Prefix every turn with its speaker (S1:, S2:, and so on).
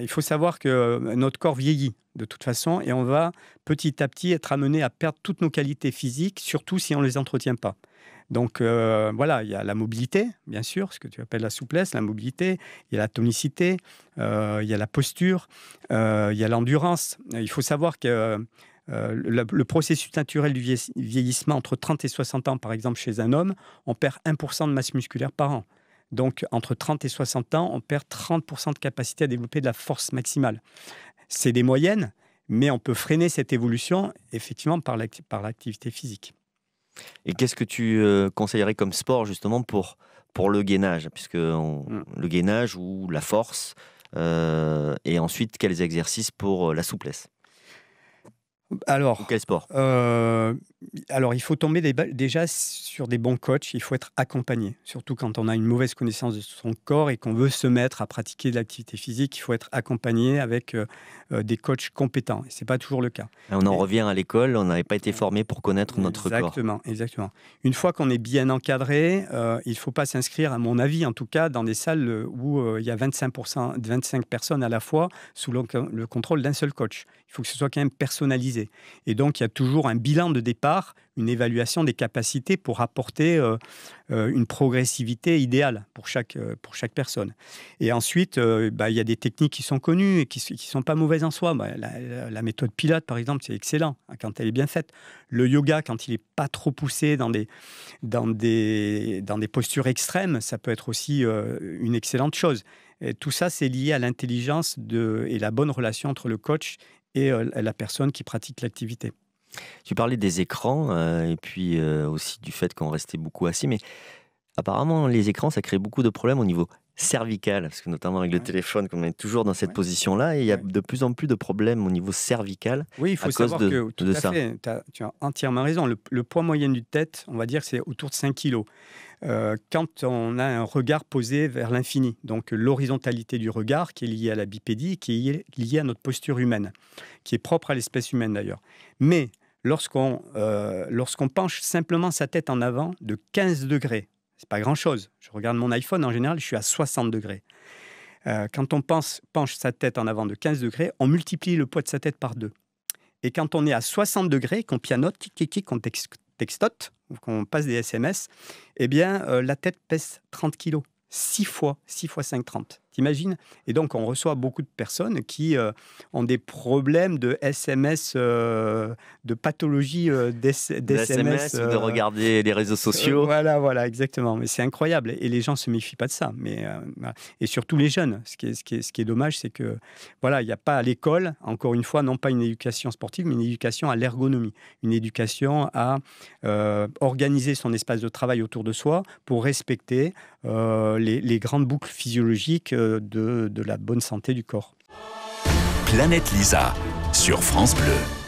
S1: Il faut savoir que euh, notre corps vieillit de toute façon et on va petit à petit être amené à perdre toutes nos qualités physiques, surtout si on ne les entretient pas. Donc euh, voilà, il y a la mobilité, bien sûr, ce que tu appelles la souplesse, la mobilité, il y a la tonicité, euh, il y a la posture, il y a l'endurance. Il faut savoir que le, processus naturel du vieillissement entre 30 et 60 ans, par exemple, chez un homme, on perd 1% de masse musculaire par an. Donc, entre 30 et 60 ans, on perd 30% de capacité à développer de la force maximale. C'est des moyennes, mais on peut freiner cette évolution, effectivement, par l'activité physique.
S2: Et qu'est-ce que tu euh, conseillerais comme sport, justement, pour, le gainage Puisque mm. le gainage ou la force, euh, et ensuite, quels exercices pour euh, la souplesse alors, quel sport
S1: euh, Alors, il faut tomber déjà sur des bons coachs, il faut être accompagné. Surtout quand on a une mauvaise connaissance de son corps et qu'on veut se mettre à pratiquer de l'activité physique, il faut être accompagné avec euh, euh, des coachs compétents. Et ce n'est pas toujours le cas.
S2: on en revient à l'école, on n'avait pas été formé pour connaître notre corps.
S1: Exactement. Une fois qu'on est bien encadré, il ne faut pas s'inscrire, à mon avis en tout cas, dans des salles où il y a 25%, 25 personnes à la fois sous le contrôle d'un seul coach. Il faut que ce soit quand même personnalisé. Et donc, il y a toujours un bilan de départ, une évaluation des capacités pour apporter euh, euh, une progressivité idéale pour chaque, euh, pour chaque personne. Et ensuite, bah, il y a des techniques qui sont connues et qui ne sont pas mauvaises en soi. Bah, la, méthode pilote, par exemple, c'est excellent hein, quand elle est bien faite. Le yoga, quand il n'est pas trop poussé dans des, dans, des, dans des postures extrêmes, ça peut être aussi une excellente chose. tout ça, c'est lié à l'intelligence et la bonne relation entre le coach et euh, la personne qui pratique l'activité.
S2: Tu parlais des écrans euh, et puis euh, aussi du fait qu'on restait beaucoup assis, mais apparemment les écrans, ça crée beaucoup de problèmes au niveau Cervical, parce que notamment avec le téléphone, qu'on est toujours dans cette position-là, et il y a de plus en plus de problèmes au niveau cervical. Oui, il à cause de, tout ça.
S1: tu as entièrement raison. Le, poids moyen du tête, on va dire, c'est autour de 5 kilos. Euh, quand on a un regard posé vers l'infini, donc l'horizontalité du regard qui est liée à la bipédie, qui est liée à notre posture humaine, qui est propre à l'espèce humaine d'ailleurs. Mais lorsqu'on euh, lorsqu'on penche simplement sa tête en avant de 15 degrés, c'est pas grand-chose. Je regarde mon iPhone, en général, je suis à 60 degrés. Euh, quand on pense, penche sa tête en avant de 15 degrés, on multiplie le poids de sa tête par 2. Et quand on est à 60 degrés, qu'on pianote, qu'on textote, ou qu'on passe des SMS, eh bien, euh, la tête pèse 30 kilos. 6 fois, 6 fois 5, 30. T'imagines Et donc, on reçoit beaucoup de personnes qui euh, ont des problèmes de SMS, euh, de pathologie euh, d'SMS. de
S2: regarder les réseaux sociaux.
S1: voilà, voilà, exactement. Mais c'est incroyable. Et les gens se méfient pas de ça. Mais, et surtout les jeunes. Ce qui est, dommage, c'est que, voilà, il n'y a pas à l'école, encore une fois, non pas une éducation sportive, mais une éducation à l'ergonomie. Une éducation à organiser son espace de travail autour de soi pour respecter les grandes boucles physiologiques euh, de, la bonne santé du corps.
S2: Planète Lisa sur France Bleu.